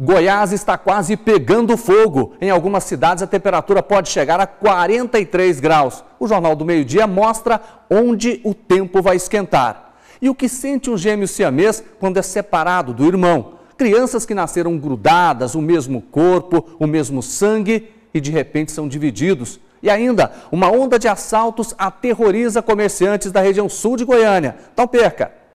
Goiás está quase pegando fogo. Em algumas cidades, a temperatura pode chegar a 43 graus. O Jornal do Meio Dia mostra onde o tempo vai esquentar. E o que sente um gêmeo siamês quando é separado do irmão? Crianças que nasceram grudadas, o mesmo corpo, o mesmo sangue e de repente são divididos. E ainda, uma onda de assaltos aterroriza comerciantes da região sul de Goiânia. Então perca!